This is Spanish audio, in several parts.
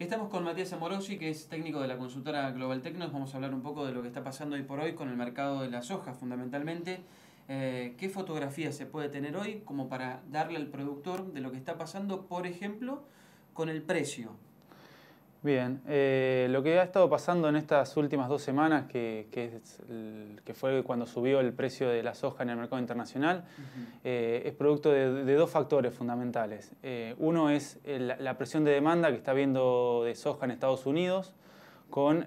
Estamos con Matías Amorosi, que es técnico de la consultora Global Tecnos. Vamos a hablar un poco de lo que está pasando hoy por hoy con el mercado de las hojas, fundamentalmente. Eh, ¿Qué fotografía se puede tener hoy como para darle al productor de lo que está pasando, por ejemplo, con el precio? Bien, eh, lo que ha estado pasando en estas últimas dos semanas, que, fue cuando subió el precio de la soja en el mercado internacional, eh, es producto de, dos factores fundamentales. Eh, uno es la presión de demanda que está habiendo de soja en Estados Unidos, con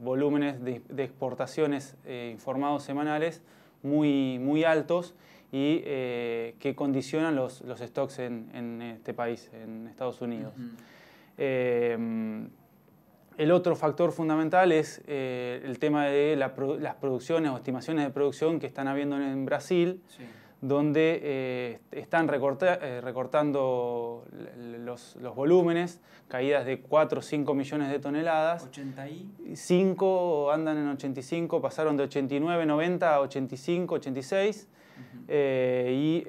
volúmenes de, exportaciones informados semanales muy, muy altos y que condicionan los, stocks en, este país, en Estados Unidos. Em, el otro factor fundamental es eh, el tema de las producciones o estimaciones de producción que están habiendo en Brasil, donde eh, están eh, recortando los, volúmenes, caídas de 4 o 5 millones de toneladas. 5 andan en 85, pasaron de 89, 90 a 85, 86. y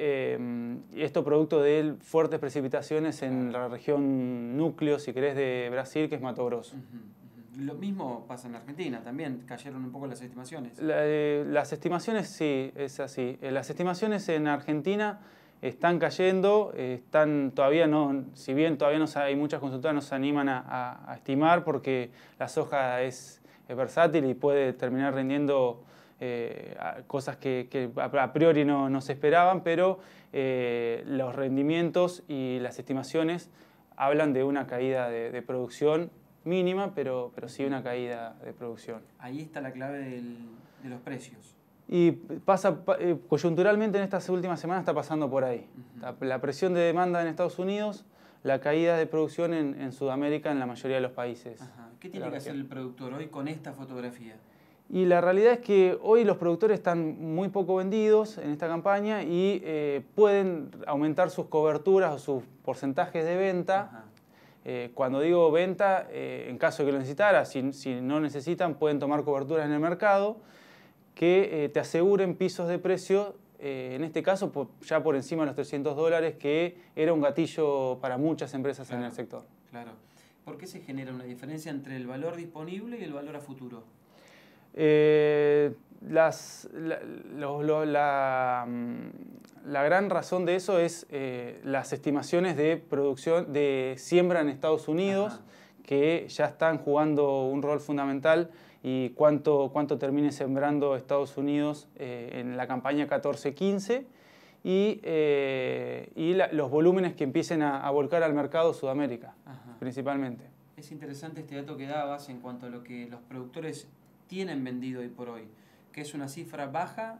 esto producto de fuertes precipitaciones en la región núcleo, si querés, de Brasil, que es Mato Grosso. Lo mismo pasa en Argentina, también cayeron un poco las estimaciones. Eh, las estimaciones, sí, es así. Eh, las estimaciones en Argentina están cayendo, eh, están todavía no, si bien todavía no hay muchas consultoras, no se animan a, estimar porque la soja es versátil y puede terminar rindiendo eh, cosas que, a priori no, se esperaban, pero eh, los rendimientos y las estimaciones hablan de una caída de, producción mínima, pero, pero sí una caída de producción. Ahí está la clave de los precios. Y pasa eh, coyunturalmente en estas últimas semanas está pasando por ahí. La presión de demanda en Estados Unidos, la caída de producción en, Sudamérica en la mayoría de los países. ¿Qué tiene que hacer el productor hoy con esta fotografía? Y la realidad es que hoy los productores están muy poco vendidos en esta campaña y eh, pueden aumentar sus coberturas o sus porcentajes de venta. Eh, cuando digo venta, eh, en caso de que lo necesitara, si, no necesitan, pueden tomar coberturas en el mercado que te aseguren pisos de precio, en este caso ya por encima de los 300 dólares, que era un gatillo para muchas empresas en el sector. Claro. ¿Por qué se genera una diferencia entre el valor disponible y el valor a futuro? Eh, la, mm, la, gran razón de eso es eh, las estimaciones de producción de siembra en Estados Unidos, que ya están jugando un rol fundamental y cuánto, cuánto termine sembrando Estados Unidos eh, en la campaña 14-15 y, y los volúmenes que empiecen a, volcar al mercado Sudamérica, principalmente. Es interesante este dato que dabas en cuanto a lo que los productores tienen vendido hoy por hoy, que es una cifra baja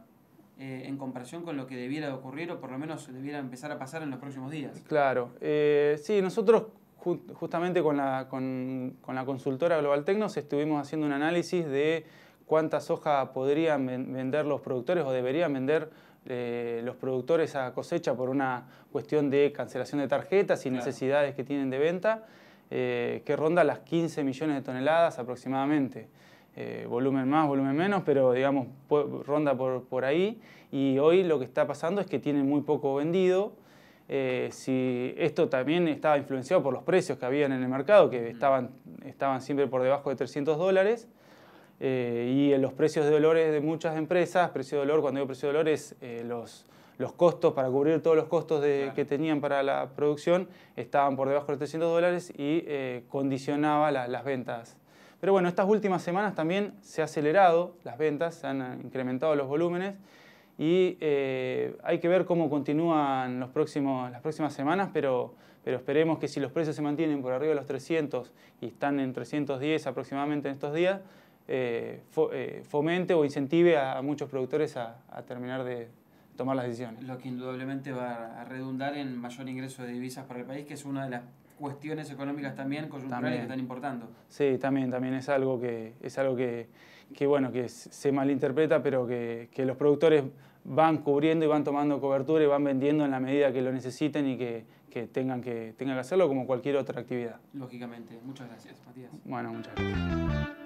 eh, en comparación con lo que debiera ocurrir o por lo menos debiera empezar a pasar en los próximos días. Claro, eh, sí, nosotros justamente con la, consultora Global Tecnos estuvimos haciendo un análisis de cuánta soja podrían vender los productores o deberían vender eh, los productores a cosecha por una cuestión de cancelación de tarjetas y necesidades que tienen de venta, que ronda las 15 millones de toneladas aproximadamente. Eh, volumen más, volumen menos, pero digamos, ronda por, por, ahí. Y hoy lo que está pasando es que tiene muy poco vendido. Eh, si esto también estaba influenciado por los precios que habían en el mercado, que estaban, estaban siempre por debajo de 300 dólares. Eh, y en los precios de dolores de muchas empresas, precio de dolor, cuando digo precio de dolores los, los costos, para cubrir todos los costos que tenían para la producción, estaban por debajo de 300 dólares y condicionaba las ventas pero bueno, estas últimas semanas también se ha acelerado las ventas, se han incrementado los volúmenes y eh, hay que ver cómo continúan los las próximas semanas, pero, esperemos que si los precios se mantienen por arriba de los 300 y están en 310 aproximadamente en estos días, eh, eh, fomente o incentive a, muchos productores a terminar de, tomar las decisiones. Lo que indudablemente va a redundar en mayor ingreso de divisas para el país, que es una de las cuestiones económicas también coyunturales también. que están importando. Sí, también, también es algo que, es algo que, bueno, que se malinterpreta, pero que, los productores van cubriendo y van tomando cobertura y van vendiendo en la medida que lo necesiten y que, tengan, que tengan que hacerlo como cualquier otra actividad. Lógicamente. Muchas gracias, Matías. Bueno, muchas gracias.